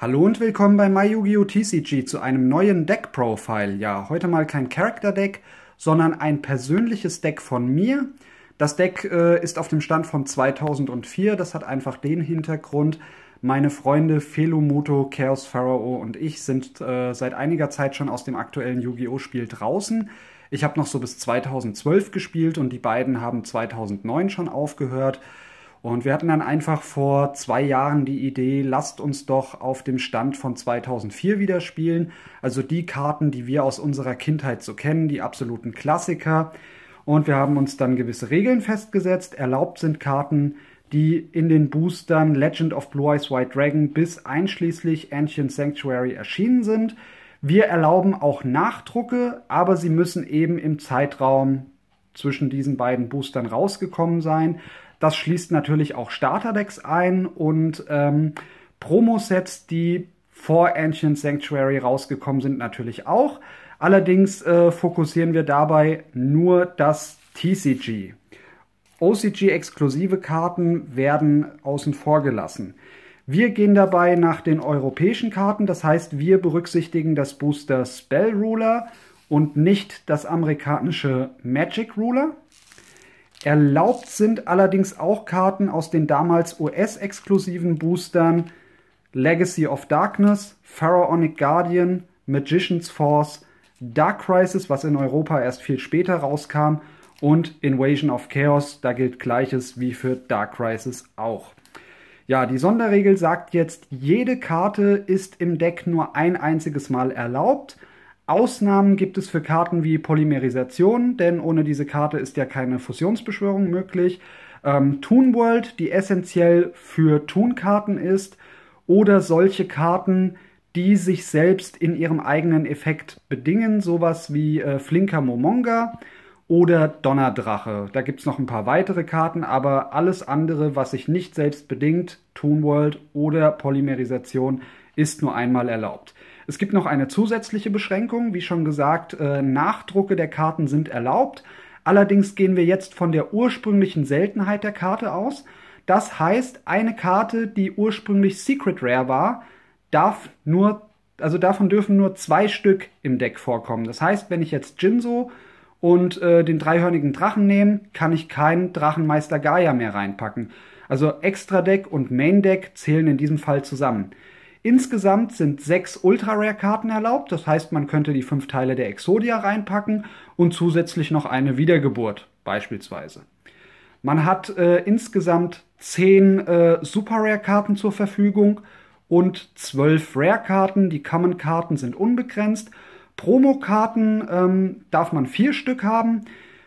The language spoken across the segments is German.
Hallo und willkommen bei MyYugioh TCG zu einem neuen Deck Profile. Ja, heute mal kein Character Deck, sondern ein persönliches Deck von mir. Das Deck äh, ist auf dem Stand von 2004. Das hat einfach den Hintergrund. Meine Freunde Felomoto, Chaos Pharaoh und ich sind äh, seit einiger Zeit schon aus dem aktuellen Yu-Gi-Oh! Spiel draußen. Ich habe noch so bis 2012 gespielt und die beiden haben 2009 schon aufgehört. Und wir hatten dann einfach vor zwei Jahren die Idee, lasst uns doch auf dem Stand von 2004 wieder spielen. Also die Karten, die wir aus unserer Kindheit so kennen, die absoluten Klassiker. Und wir haben uns dann gewisse Regeln festgesetzt. Erlaubt sind Karten, die in den Boostern Legend of Blue Eyes White Dragon bis einschließlich Ancient Sanctuary erschienen sind. Wir erlauben auch Nachdrucke, aber sie müssen eben im Zeitraum zwischen diesen beiden Boostern rausgekommen sein. Das schließt natürlich auch Starterdecks ein und ähm, Promo-Sets, die vor Ancient Sanctuary rausgekommen sind, natürlich auch. Allerdings äh, fokussieren wir dabei nur das TCG. OCG-exklusive Karten werden außen vor gelassen. Wir gehen dabei nach den europäischen Karten, das heißt, wir berücksichtigen das Booster Spell Ruler und nicht das amerikanische Magic Ruler. Erlaubt sind allerdings auch Karten aus den damals US-exklusiven Boostern Legacy of Darkness, Pharaonic Guardian, Magician's Force, Dark Crisis, was in Europa erst viel später rauskam, und Invasion of Chaos, da gilt gleiches wie für Dark Crisis auch. Ja, die Sonderregel sagt jetzt, jede Karte ist im Deck nur ein einziges Mal erlaubt Ausnahmen gibt es für Karten wie Polymerisation, denn ohne diese Karte ist ja keine Fusionsbeschwörung möglich. Ähm, Toon World, die essentiell für Toon-Karten ist, oder solche Karten, die sich selbst in ihrem eigenen Effekt bedingen, sowas wie äh, Flinker Momonga oder Donnerdrache. Da gibt es noch ein paar weitere Karten, aber alles andere, was sich nicht selbst bedingt, Toon World oder Polymerisation, ist nur einmal erlaubt. Es gibt noch eine zusätzliche Beschränkung. Wie schon gesagt, äh, Nachdrucke der Karten sind erlaubt. Allerdings gehen wir jetzt von der ursprünglichen Seltenheit der Karte aus. Das heißt, eine Karte, die ursprünglich Secret Rare war, darf nur, also davon dürfen nur zwei Stück im Deck vorkommen. Das heißt, wenn ich jetzt Jinso und äh, den dreihörnigen Drachen nehme, kann ich keinen Drachenmeister Gaia mehr reinpacken. Also Extra Deck und Main Deck zählen in diesem Fall zusammen. Insgesamt sind sechs Ultra-Rare-Karten erlaubt, das heißt, man könnte die fünf Teile der Exodia reinpacken und zusätzlich noch eine Wiedergeburt beispielsweise. Man hat äh, insgesamt zehn äh, Super-Rare-Karten zur Verfügung und zwölf Rare-Karten. Die Common-Karten sind unbegrenzt. Promokarten ähm, darf man vier Stück haben.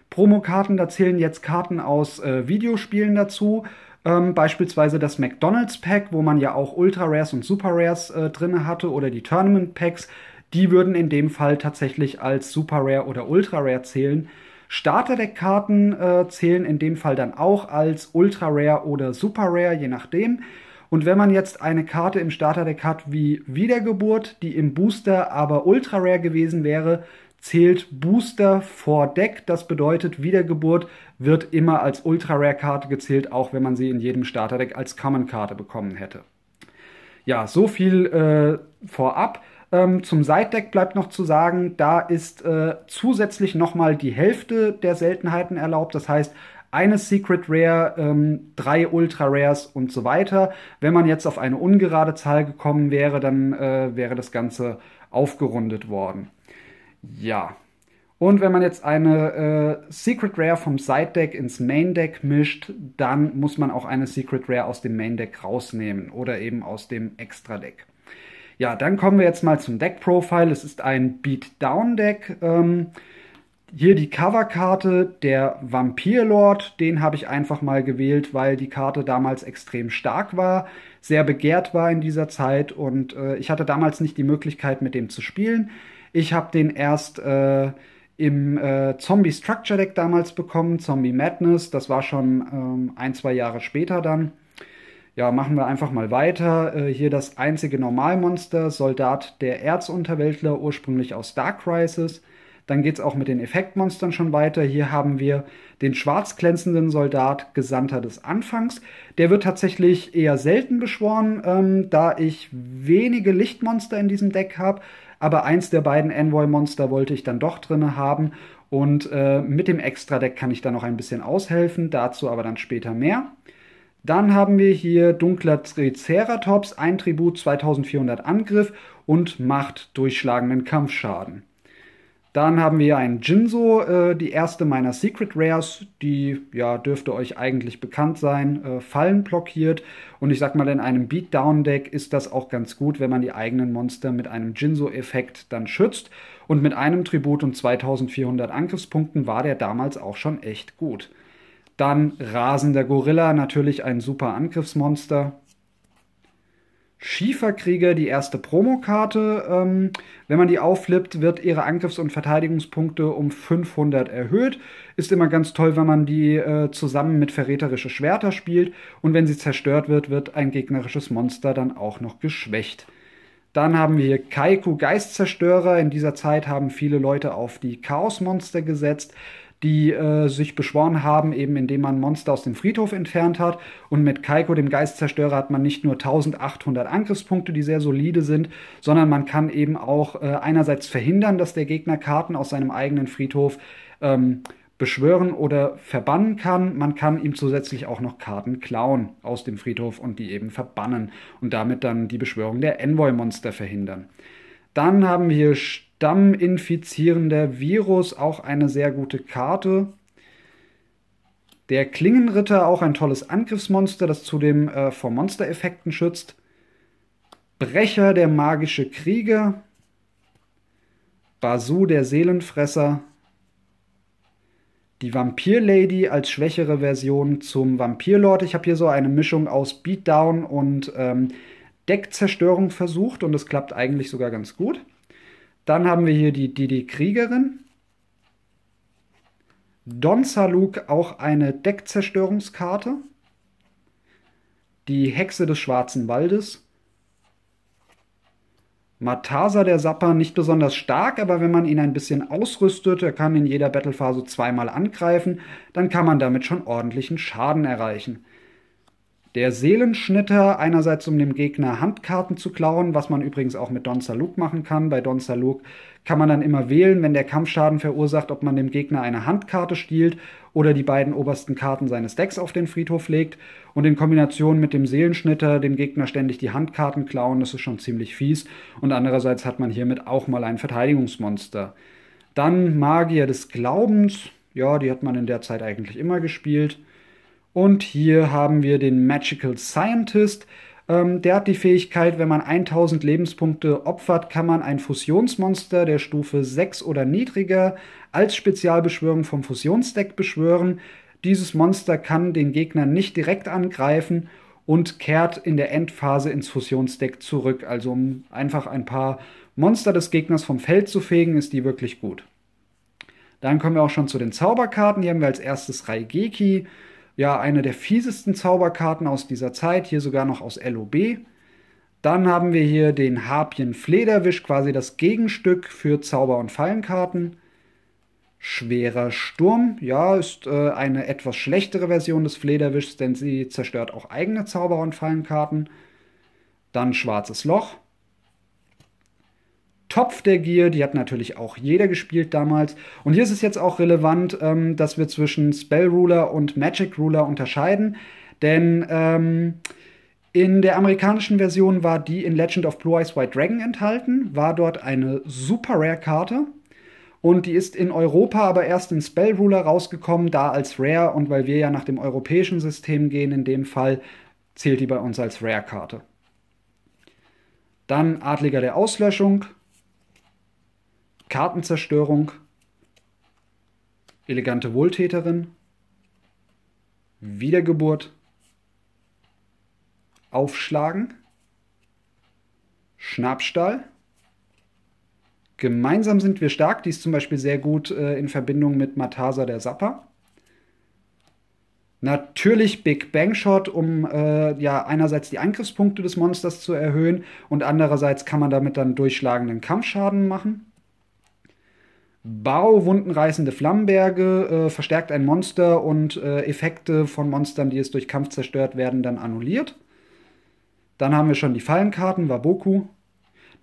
Promokarten, da zählen jetzt Karten aus äh, Videospielen dazu. Ähm, beispielsweise das McDonald's Pack, wo man ja auch Ultra Rares und Super Rares äh, drin hatte oder die Tournament Packs. Die würden in dem Fall tatsächlich als Super Rare oder Ultra Rare zählen. Starterdeckkarten äh, zählen in dem Fall dann auch als Ultra Rare oder Super Rare, je nachdem. Und wenn man jetzt eine Karte im Starterdeck hat wie Wiedergeburt, die im Booster aber Ultra Rare gewesen wäre, zählt Booster vor Deck. Das bedeutet, Wiedergeburt wird immer als Ultra-Rare-Karte gezählt, auch wenn man sie in jedem Starter Deck als Common-Karte bekommen hätte. Ja, so viel äh, vorab. Ähm, zum Side-Deck bleibt noch zu sagen, da ist äh, zusätzlich nochmal die Hälfte der Seltenheiten erlaubt. Das heißt, eine Secret Rare, ähm, drei Ultra Rares und so weiter. Wenn man jetzt auf eine ungerade Zahl gekommen wäre, dann äh, wäre das Ganze aufgerundet worden. Ja. Und wenn man jetzt eine äh, Secret Rare vom Side Deck ins Main Deck mischt, dann muss man auch eine Secret Rare aus dem Main Deck rausnehmen oder eben aus dem Extra Deck. Ja, dann kommen wir jetzt mal zum Deck Profile. Es ist ein Beatdown Deck. Ähm, hier die Coverkarte, der Vampirlord, den habe ich einfach mal gewählt, weil die Karte damals extrem stark war, sehr begehrt war in dieser Zeit und äh, ich hatte damals nicht die Möglichkeit, mit dem zu spielen. Ich habe den erst äh, im äh, Zombie Structure Deck damals bekommen, Zombie Madness. Das war schon ähm, ein, zwei Jahre später dann. Ja, machen wir einfach mal weiter. Äh, hier das einzige Normalmonster, Soldat der Erzunterweltler, ursprünglich aus Dark Crisis. Dann geht es auch mit den Effektmonstern schon weiter. Hier haben wir den schwarz glänzenden Soldat Gesandter des Anfangs. Der wird tatsächlich eher selten beschworen, ähm, da ich wenige Lichtmonster in diesem Deck habe aber eins der beiden Envoy-Monster wollte ich dann doch drinne haben und äh, mit dem Extra-Deck kann ich da noch ein bisschen aushelfen, dazu aber dann später mehr. Dann haben wir hier Dunkler Triceratops, ein Tribut 2400 Angriff und macht durchschlagenden Kampfschaden. Dann haben wir einen Jinso, äh, die erste meiner Secret Rares, die ja dürfte euch eigentlich bekannt sein, äh, Fallen blockiert. Und ich sag mal, in einem Beatdown-Deck ist das auch ganz gut, wenn man die eigenen Monster mit einem Jinso-Effekt dann schützt. Und mit einem Tribut und 2400 Angriffspunkten war der damals auch schon echt gut. Dann rasender Gorilla, natürlich ein super Angriffsmonster. Schieferkrieger die erste Promokarte. Ähm, wenn man die aufflippt, wird ihre Angriffs- und Verteidigungspunkte um 500 erhöht. Ist immer ganz toll, wenn man die äh, zusammen mit verräterische Schwerter spielt. Und wenn sie zerstört wird, wird ein gegnerisches Monster dann auch noch geschwächt. Dann haben wir hier Kaiku Geistzerstörer. In dieser Zeit haben viele Leute auf die Chaosmonster gesetzt die äh, sich beschworen haben, eben indem man Monster aus dem Friedhof entfernt hat. Und mit Kaiko, dem Geistzerstörer, hat man nicht nur 1800 Angriffspunkte, die sehr solide sind, sondern man kann eben auch äh, einerseits verhindern, dass der Gegner Karten aus seinem eigenen Friedhof ähm, beschwören oder verbannen kann. Man kann ihm zusätzlich auch noch Karten klauen aus dem Friedhof und die eben verbannen und damit dann die Beschwörung der Envoy-Monster verhindern. Dann haben wir stamminfizierender Virus auch eine sehr gute Karte. Der Klingenritter, auch ein tolles Angriffsmonster, das zudem äh, vor Monstereffekten schützt. Brecher, der magische Krieger. Basu, der Seelenfresser. Die Vampir-Lady als schwächere Version zum Vampirlord. Ich habe hier so eine Mischung aus Beatdown und ähm, Deckzerstörung versucht und es klappt eigentlich sogar ganz gut. Dann haben wir hier die, Didi Kriegerin. Don Saluk auch eine Deckzerstörungskarte. Die Hexe des Schwarzen Waldes. Matasa der Sapper nicht besonders stark, aber wenn man ihn ein bisschen ausrüstet, er kann in jeder Battlephase zweimal angreifen, dann kann man damit schon ordentlichen Schaden erreichen. Der Seelenschnitter, einerseits um dem Gegner Handkarten zu klauen, was man übrigens auch mit Don Saluk machen kann. Bei Don Saluk kann man dann immer wählen, wenn der Kampfschaden verursacht, ob man dem Gegner eine Handkarte stiehlt oder die beiden obersten Karten seines Decks auf den Friedhof legt. Und in Kombination mit dem Seelenschnitter, dem Gegner ständig die Handkarten klauen, das ist schon ziemlich fies. Und andererseits hat man hiermit auch mal ein Verteidigungsmonster. Dann Magier des Glaubens, ja, die hat man in der Zeit eigentlich immer gespielt. Und hier haben wir den Magical Scientist. Ähm, der hat die Fähigkeit, wenn man 1000 Lebenspunkte opfert, kann man ein Fusionsmonster der Stufe 6 oder niedriger als Spezialbeschwörung vom Fusionsdeck beschwören. Dieses Monster kann den Gegner nicht direkt angreifen und kehrt in der Endphase ins Fusionsdeck zurück. Also um einfach ein paar Monster des Gegners vom Feld zu fegen, ist die wirklich gut. Dann kommen wir auch schon zu den Zauberkarten. Hier haben wir als erstes Raigeki ja eine der fiesesten Zauberkarten aus dieser Zeit, hier sogar noch aus LOB. Dann haben wir hier den Harpien Flederwisch, quasi das Gegenstück für Zauber- und Fallenkarten. Schwerer Sturm, ja, ist äh, eine etwas schlechtere Version des Flederwischs, denn sie zerstört auch eigene Zauber- und Fallenkarten. Dann Schwarzes Loch, Topf der Gier. Die hat natürlich auch jeder gespielt damals. Und hier ist es jetzt auch relevant, ähm, dass wir zwischen Spell Ruler und Magic Ruler unterscheiden. Denn ähm, in der amerikanischen Version war die in Legend of Blue Eyes White Dragon enthalten, war dort eine super rare Karte. Und die ist in Europa aber erst in Spell Ruler rausgekommen, da als Rare. Und weil wir ja nach dem europäischen System gehen, in dem Fall zählt die bei uns als Rare-Karte. Dann Adliger der Auslöschung, Kartenzerstörung, elegante Wohltäterin, Wiedergeburt, Aufschlagen, Schnapstahl. Gemeinsam sind wir stark. Die ist zum Beispiel sehr gut äh, in Verbindung mit Matasa der Sapper. Natürlich Big Bang Shot, um äh, ja einerseits die Angriffspunkte des Monsters zu erhöhen und andererseits kann man damit dann durchschlagenden Kampfschaden machen. Bauwundenreißende Flammenberge, äh, verstärkt ein Monster und äh, Effekte von Monstern, die es durch Kampf zerstört werden, dann annulliert. Dann haben wir schon die Fallenkarten, Waboku.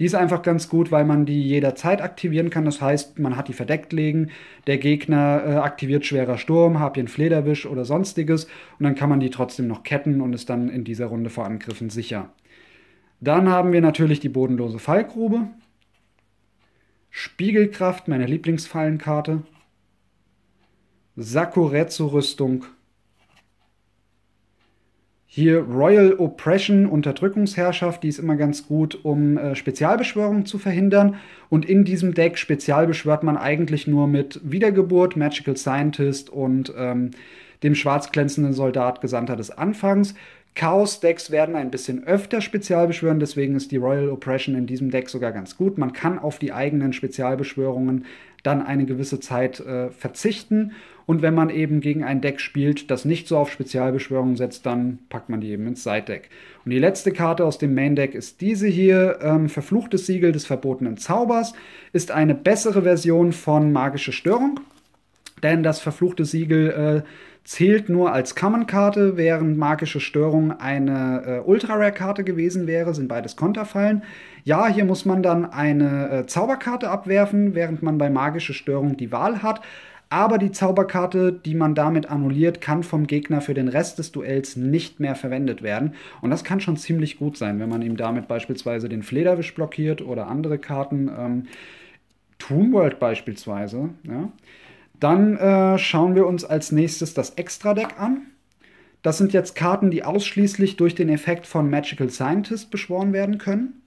Die ist einfach ganz gut, weil man die jederzeit aktivieren kann. Das heißt, man hat die verdeckt legen, der Gegner äh, aktiviert schwerer Sturm, Harpien Flederwisch oder sonstiges und dann kann man die trotzdem noch ketten und ist dann in dieser Runde vor Angriffen sicher. Dann haben wir natürlich die bodenlose Fallgrube. Spiegelkraft, meine Lieblingsfallenkarte. Sakuretsu-Rüstung. Hier Royal Oppression, Unterdrückungsherrschaft, die ist immer ganz gut, um äh, Spezialbeschwörungen zu verhindern. Und in diesem Deck Spezialbeschwört man eigentlich nur mit Wiedergeburt, Magical Scientist und ähm, dem schwarzglänzenden Soldat Gesandter des Anfangs. Chaos-Decks werden ein bisschen öfter Spezialbeschwören, deswegen ist die Royal Oppression in diesem Deck sogar ganz gut. Man kann auf die eigenen Spezialbeschwörungen dann eine gewisse Zeit äh, verzichten. Und wenn man eben gegen ein Deck spielt, das nicht so auf Spezialbeschwörungen setzt, dann packt man die eben ins Side-Deck. Und die letzte Karte aus dem Main-Deck ist diese hier. Ähm, Verfluchtes Siegel des verbotenen Zaubers ist eine bessere Version von Magische Störung. Denn das verfluchte Siegel äh, zählt nur als Common-Karte, während magische Störung eine äh, Ultra-Rare-Karte gewesen wäre, sind beides Konterfallen. Ja, hier muss man dann eine äh, Zauberkarte abwerfen, während man bei magische Störung die Wahl hat. Aber die Zauberkarte, die man damit annulliert, kann vom Gegner für den Rest des Duells nicht mehr verwendet werden. Und das kann schon ziemlich gut sein, wenn man ihm damit beispielsweise den Flederwisch blockiert oder andere Karten. Ähm, Toon World beispielsweise. Ja. Dann äh, schauen wir uns als nächstes das Extra-Deck an. Das sind jetzt Karten, die ausschließlich durch den Effekt von Magical Scientist beschworen werden können.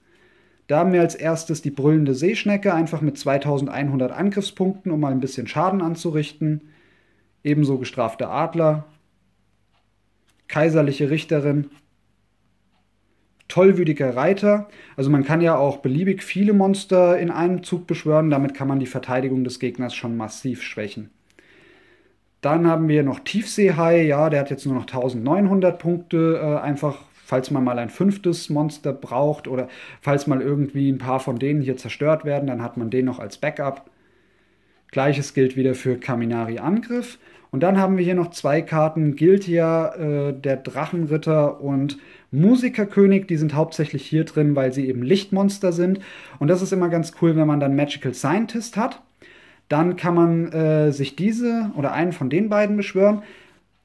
Da haben wir als erstes die brüllende Seeschnecke, einfach mit 2100 Angriffspunkten, um mal ein bisschen Schaden anzurichten. Ebenso gestrafter Adler, kaiserliche Richterin, tollwütiger Reiter. Also man kann ja auch beliebig viele Monster in einem Zug beschwören, damit kann man die Verteidigung des Gegners schon massiv schwächen. Dann haben wir noch Tiefseehai, ja, der hat jetzt nur noch 1900 Punkte, äh, einfach falls man mal ein fünftes Monster braucht oder falls mal irgendwie ein paar von denen hier zerstört werden, dann hat man den noch als Backup. Gleiches gilt wieder für Kaminari Angriff. Und dann haben wir hier noch zwei Karten, Giltia, äh, der Drachenritter und Musikerkönig, die sind hauptsächlich hier drin, weil sie eben Lichtmonster sind. Und das ist immer ganz cool, wenn man dann Magical Scientist hat. Dann kann man äh, sich diese oder einen von den beiden beschwören,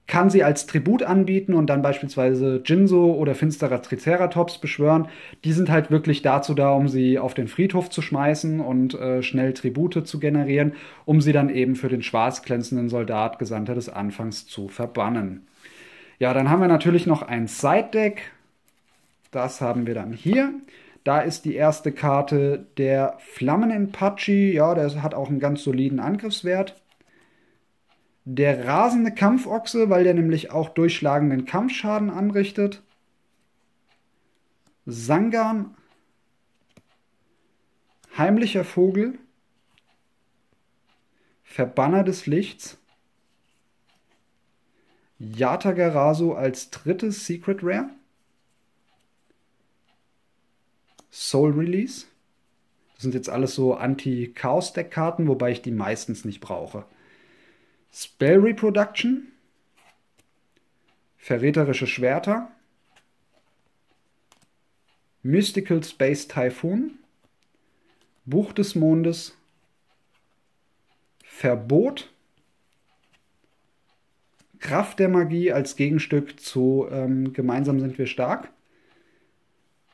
kann sie als Tribut anbieten und dann beispielsweise Jinso oder finsterer Triceratops beschwören. Die sind halt wirklich dazu da, um sie auf den Friedhof zu schmeißen und äh, schnell Tribute zu generieren, um sie dann eben für den schwarz glänzenden Soldat Gesandter des Anfangs zu verbannen. Ja, dann haben wir natürlich noch ein Side-Deck das haben wir dann hier. Da ist die erste Karte der Flammen Flammenempatschi. Ja, der hat auch einen ganz soliden Angriffswert. Der rasende Kampfochse, weil der nämlich auch durchschlagenden Kampfschaden anrichtet. Sangan. Heimlicher Vogel. Verbanner des Lichts. Yatagarasu als drittes Secret Rare. Soul Release. Das sind jetzt alles so Anti-Chaos-Deck-Karten, wobei ich die meistens nicht brauche. Spell Reproduction. Verräterische Schwerter. Mystical Space Typhoon. Buch des Mondes. Verbot. Kraft der Magie als Gegenstück zu ähm, Gemeinsam sind wir stark.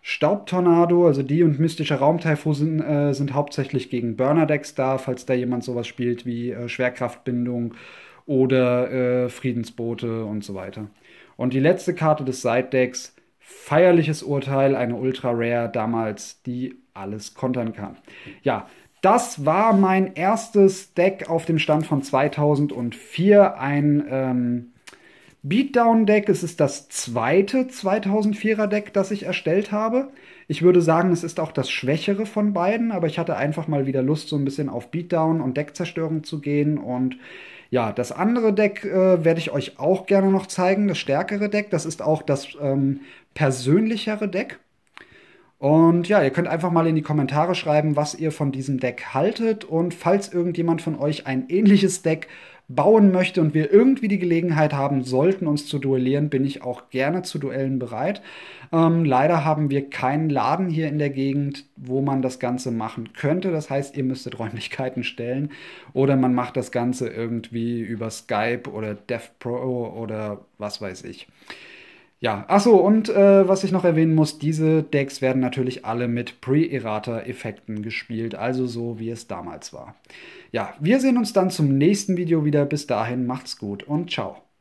Staubtornado, also die und mystischer Raumtaifun sind, äh, sind hauptsächlich gegen Burner-Decks da, falls da jemand sowas spielt wie äh, Schwerkraftbindung oder äh, Friedensboote und so weiter. Und die letzte Karte des Side-Decks, feierliches Urteil, eine Ultra-Rare damals, die alles kontern kann. Ja, das war mein erstes Deck auf dem Stand von 2004, ein ähm, Beatdown-Deck. Es ist das zweite 2004er-Deck, das ich erstellt habe. Ich würde sagen, es ist auch das schwächere von beiden, aber ich hatte einfach mal wieder Lust, so ein bisschen auf Beatdown und Deckzerstörung zu gehen. Und ja, das andere Deck äh, werde ich euch auch gerne noch zeigen, das stärkere Deck. Das ist auch das ähm, persönlichere Deck. Und ja, ihr könnt einfach mal in die Kommentare schreiben, was ihr von diesem Deck haltet. Und falls irgendjemand von euch ein ähnliches Deck bauen möchte und wir irgendwie die Gelegenheit haben sollten, uns zu duellieren, bin ich auch gerne zu Duellen bereit. Ähm, leider haben wir keinen Laden hier in der Gegend, wo man das Ganze machen könnte. Das heißt, ihr müsstet Räumlichkeiten stellen oder man macht das Ganze irgendwie über Skype oder DevPro oder was weiß ich. Ja, achso, und äh, was ich noch erwähnen muss, diese Decks werden natürlich alle mit Pre-Errata-Effekten gespielt, also so wie es damals war. Ja, wir sehen uns dann zum nächsten Video wieder. Bis dahin, macht's gut und ciao.